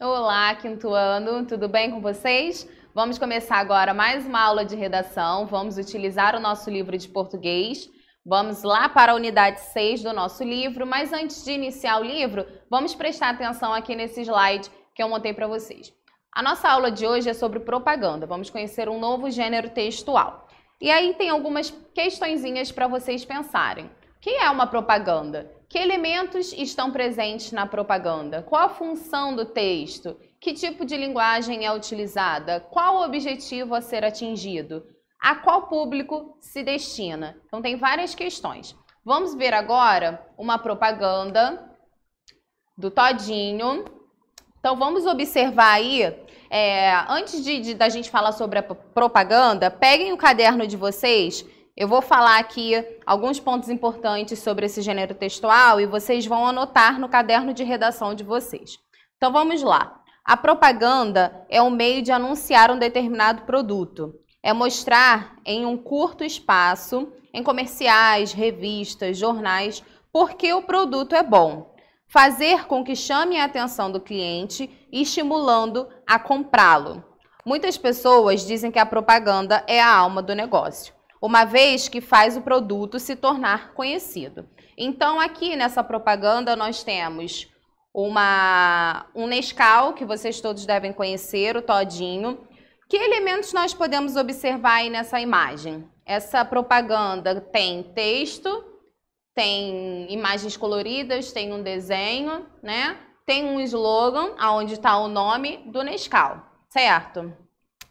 Olá, quinto ano, tudo bem com vocês? Vamos começar agora mais uma aula de redação. Vamos utilizar o nosso livro de português. Vamos lá para a unidade 6 do nosso livro, mas antes de iniciar o livro, vamos prestar atenção aqui nesse slide que eu montei para vocês. A nossa aula de hoje é sobre propaganda. Vamos conhecer um novo gênero textual. E aí tem algumas questõezinhas para vocês pensarem. O que é uma propaganda? Que elementos estão presentes na propaganda? Qual a função do texto? Que tipo de linguagem é utilizada? Qual o objetivo a ser atingido? A qual público se destina? Então, tem várias questões. Vamos ver agora uma propaganda do Todinho. Então, vamos observar aí. É, antes de, de, da gente falar sobre a propaganda, peguem o caderno de vocês eu vou falar aqui alguns pontos importantes sobre esse gênero textual e vocês vão anotar no caderno de redação de vocês. Então vamos lá. A propaganda é um meio de anunciar um determinado produto. É mostrar em um curto espaço, em comerciais, revistas, jornais, porque o produto é bom. Fazer com que chame a atenção do cliente, estimulando a comprá-lo. Muitas pessoas dizem que a propaganda é a alma do negócio uma vez que faz o produto se tornar conhecido. Então, aqui nessa propaganda, nós temos uma, um Nescau, que vocês todos devem conhecer, o Todinho. Que elementos nós podemos observar aí nessa imagem? Essa propaganda tem texto, tem imagens coloridas, tem um desenho, né? Tem um slogan, aonde está o nome do Nescau, certo?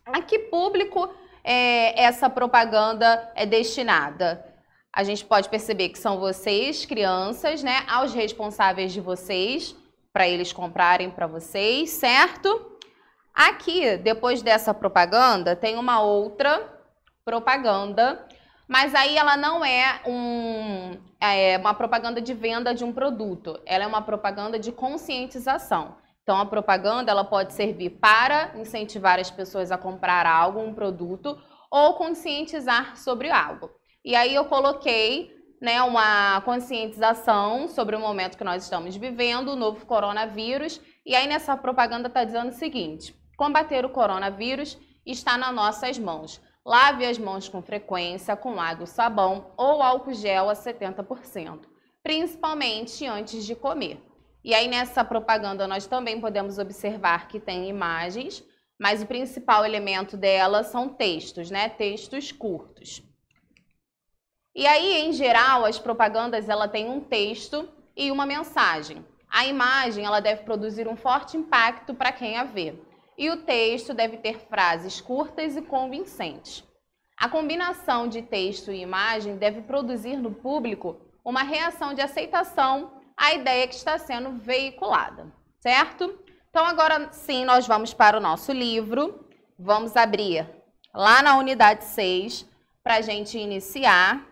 É. A que público é, essa propaganda é destinada? A gente pode perceber que são vocês, crianças, né, aos responsáveis de vocês, para eles comprarem para vocês, certo? Aqui, depois dessa propaganda, tem uma outra propaganda, mas aí ela não é, um, é uma propaganda de venda de um produto, ela é uma propaganda de conscientização. Então, a propaganda ela pode servir para incentivar as pessoas a comprar algo, um produto, ou conscientizar sobre algo. E aí eu coloquei né, uma conscientização sobre o momento que nós estamos vivendo, o novo coronavírus. E aí nessa propaganda está dizendo o seguinte: combater o coronavírus está nas nossas mãos. Lave as mãos com frequência com água e sabão ou álcool gel a 70%, principalmente antes de comer. E aí nessa propaganda nós também podemos observar que tem imagens, mas o principal elemento dela são textos, né? Textos curtos. E aí, em geral, as propagandas ela tem um texto e uma mensagem. A imagem ela deve produzir um forte impacto para quem a vê. E o texto deve ter frases curtas e convincentes. A combinação de texto e imagem deve produzir no público uma reação de aceitação a ideia que está sendo veiculada, certo? Então, agora sim, nós vamos para o nosso livro. Vamos abrir lá na unidade 6 para a gente iniciar.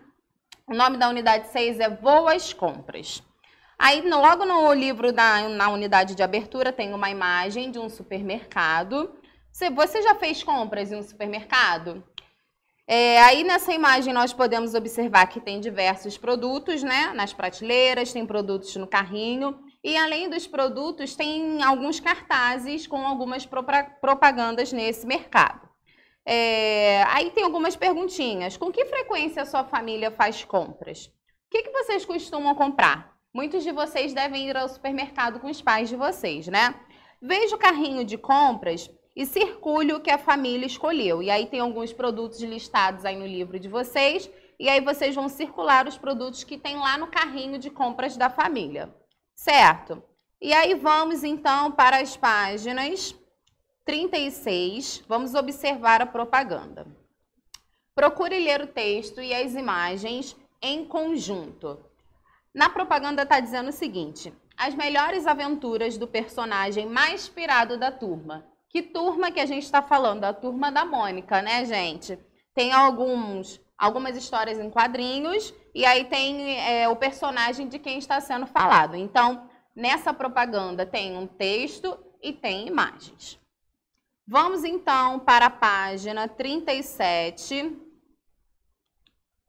O nome da unidade 6 é Voo Compras. Aí, logo no livro, da, na unidade de abertura, tem uma imagem de um supermercado. Você já fez compras em um supermercado? É, aí nessa imagem nós podemos observar que tem diversos produtos, né? Nas prateleiras, tem produtos no carrinho. E além dos produtos, tem alguns cartazes com algumas propagandas nesse mercado. É, aí tem algumas perguntinhas. Com que frequência a sua família faz compras? O que, que vocês costumam comprar? Muitos de vocês devem ir ao supermercado com os pais de vocês, né? Veja o carrinho de compras e circule o que a família escolheu. E aí tem alguns produtos listados aí no livro de vocês, e aí vocês vão circular os produtos que tem lá no carrinho de compras da família. Certo? E aí vamos então para as páginas 36, vamos observar a propaganda. Procure ler o texto e as imagens em conjunto. Na propaganda está dizendo o seguinte: as melhores aventuras do personagem mais pirado da turma que turma que a gente está falando? A turma da Mônica, né, gente? Tem alguns, algumas histórias em quadrinhos e aí tem é, o personagem de quem está sendo falado. Então, nessa propaganda tem um texto e tem imagens. Vamos então para a página 37.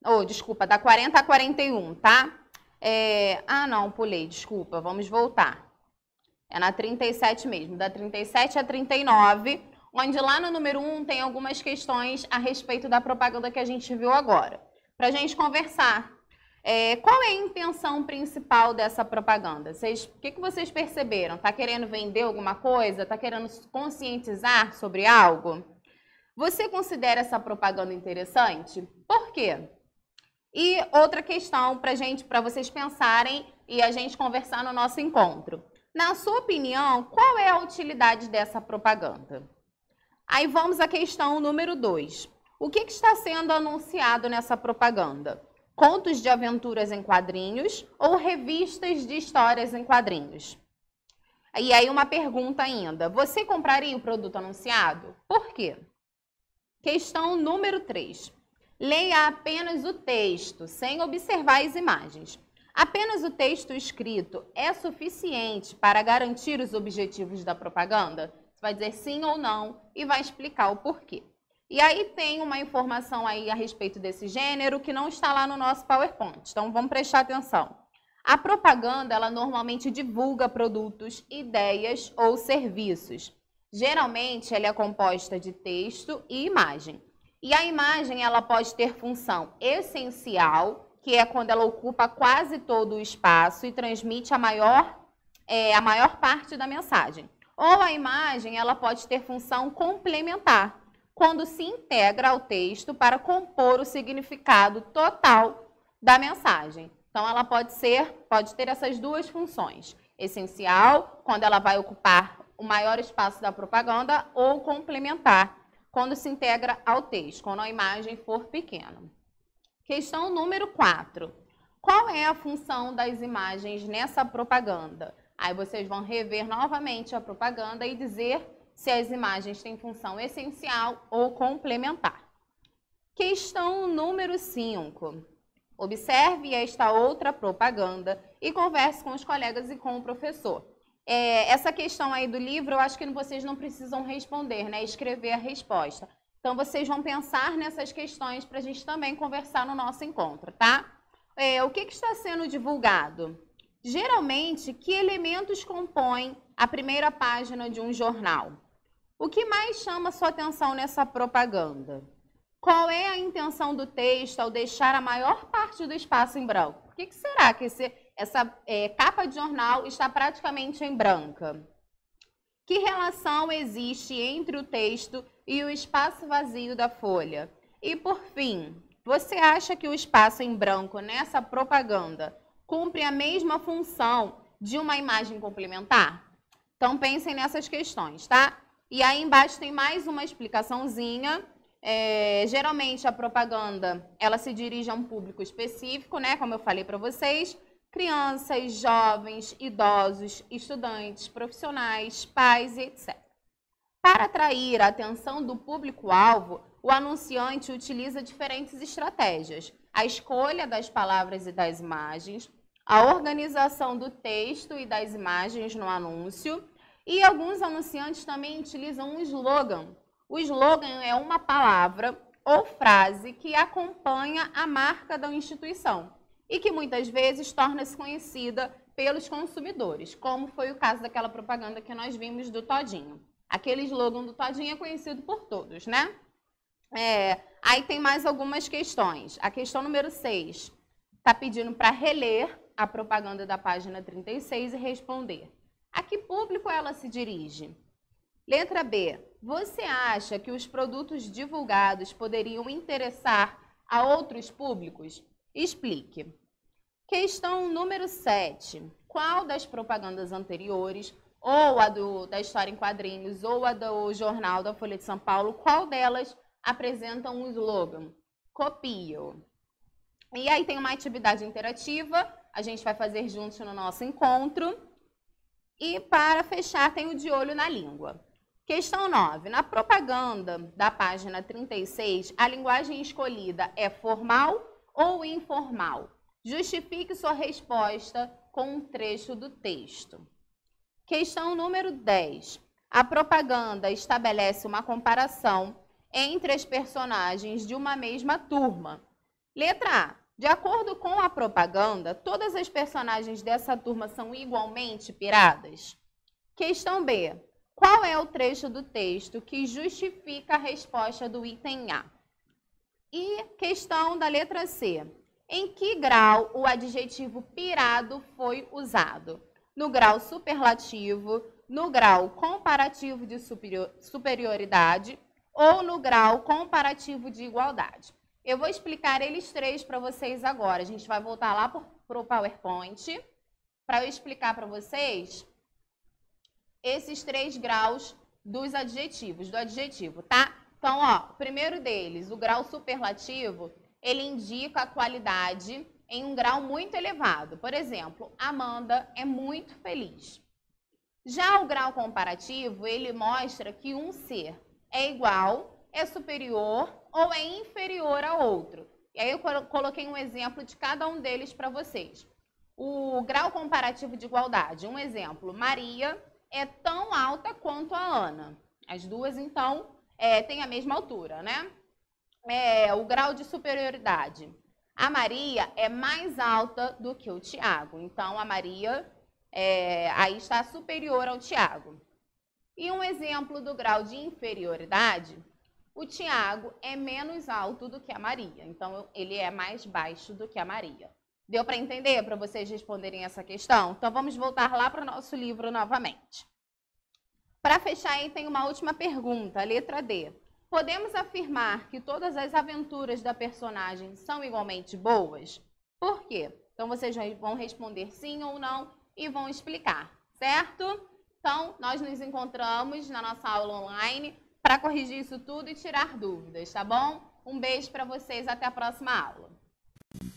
Ou, oh, desculpa, da 40 a 41, tá? É... Ah, não, pulei, desculpa. Vamos voltar. É na 37 mesmo, da 37 a 39, onde lá no número 1 tem algumas questões a respeito da propaganda que a gente viu agora. Para a gente conversar, é, qual é a intenção principal dessa propaganda? o que, que vocês perceberam? Está querendo vender alguma coisa? Está querendo conscientizar sobre algo? Você considera essa propaganda interessante? Por quê? E outra questão para gente, para vocês pensarem e a gente conversar no nosso encontro. Na sua opinião, qual é a utilidade dessa propaganda? Aí vamos à questão número 2. O que, que, está sendo anunciado nessa propaganda? Contos de aventuras em quadrinhos ou revistas de histórias em quadrinhos? E aí uma pergunta ainda. Você compraria o produto anunciado? Por quê? Questão número 3. Leia apenas o texto, sem observar as imagens. Apenas o texto escrito é suficiente para garantir os objetivos da propaganda? Você vai dizer sim ou não e vai explicar o porquê. E aí tem uma informação aí a respeito desse gênero que não está lá no nosso PowerPoint. Então vamos prestar atenção. A propaganda, ela normalmente divulga produtos, ideias ou serviços. Geralmente ela é composta de texto e imagem. E a imagem ela pode ter função essencial que é quando ela ocupa quase todo o espaço e transmite a maior, é, a maior parte da mensagem. Ou a imagem, ela pode ter função complementar, quando se integra ao texto para compor o significado total da mensagem. Então, ela pode ser, pode ter essas duas funções: essencial, quando ela vai ocupar o maior espaço da propaganda, ou complementar, quando se integra ao texto, quando a imagem for pequena. Questão número 4. Qual é a função das imagens nessa propaganda? Aí vocês vão rever novamente a propaganda e dizer se as imagens têm função essencial ou complementar. Questão número 5. Observe esta outra propaganda e converse com os colegas e com o professor. É, essa questão aí do livro, eu acho que vocês não precisam responder, né? Escrever a resposta. Então, vocês vão pensar nessas questões para a gente também conversar no nosso encontro, tá? É, o que, que está sendo divulgado? Geralmente, que elementos compõem a primeira página de um jornal? O que mais chama sua atenção nessa propaganda? Qual é a intenção do texto ao deixar a maior parte do espaço em branco? Por que, que será que esse, essa é, capa de jornal está praticamente em branca? Que relação existe entre o texto e o espaço vazio da folha. E por fim, você acha que o espaço em branco nessa propaganda cumpre a mesma função de uma imagem complementar? Então pensem nessas questões, tá? E aí embaixo tem mais uma explicaçãozinha. É, geralmente a propaganda ela se dirige a um público específico, né? Como eu falei para vocês, crianças, jovens, idosos, estudantes, profissionais, pais, etc. Para atrair a atenção do público-alvo, o anunciante utiliza diferentes estratégias: a escolha das palavras e das imagens, a organização do texto e das imagens no anúncio, e alguns anunciantes também utilizam um slogan. O slogan é uma palavra ou frase que acompanha a marca da instituição e que muitas vezes torna-se conhecida pelos consumidores, como foi o caso daquela propaganda que nós vimos do Todinho. Aquele slogan do Todinho é conhecido por todos, né? É, aí tem mais algumas questões. A questão número 6 está pedindo para reler a propaganda da página 36 e responder. A que público ela se dirige? Letra B. Você acha que os produtos divulgados poderiam interessar a outros públicos? Explique. Questão número 7. Qual das propagandas anteriores ou a do, da história em quadrinhos, ou a do jornal da Folha de São Paulo, qual delas apresenta um slogan? Copio. E aí tem uma atividade interativa, a gente vai fazer juntos no nosso encontro. E para fechar, tem o de olho na língua. Questão 9. Na propaganda da página 36, a linguagem escolhida é formal ou informal? Justifique sua resposta com um trecho do texto. Questão número 10. A propaganda estabelece uma comparação entre as personagens de uma mesma turma. Letra A. De acordo com a propaganda, todas as personagens dessa turma são igualmente piradas? Questão B. Qual é o trecho do texto que justifica a resposta do item A? E questão da letra C. Em que grau o adjetivo pirado foi usado? no grau superlativo, no grau comparativo de superioridade ou no grau comparativo de igualdade. Eu vou explicar eles três para vocês agora. A gente vai voltar lá para o PowerPoint para eu explicar para vocês esses três graus dos adjetivos, do adjetivo, tá? Então, ó, o primeiro deles, o grau superlativo, ele indica a qualidade em um grau muito elevado. Por exemplo, Amanda é muito feliz. Já o grau comparativo, ele mostra que um ser é igual, é superior ou é inferior a outro. E aí eu coloquei um exemplo de cada um deles para vocês. O grau comparativo de igualdade, um exemplo, Maria é tão alta quanto a Ana. As duas, então, é, têm a mesma altura, né? É, o grau de superioridade, a Maria é mais alta do que o Tiago. Então, a Maria é, aí está superior ao Tiago. E um exemplo do grau de inferioridade, o Tiago é menos alto do que a Maria. Então, ele é mais baixo do que a Maria. Deu para entender para vocês responderem essa questão? Então, vamos voltar lá para o nosso livro novamente. Para fechar aí, tem uma última pergunta, letra D. Podemos afirmar que todas as aventuras da personagem são igualmente boas? Por quê? Então vocês vão responder sim ou não e vão explicar, certo? Então, nós nos encontramos na nossa aula online para corrigir isso tudo e tirar dúvidas, tá bom? Um beijo para vocês, até a próxima aula.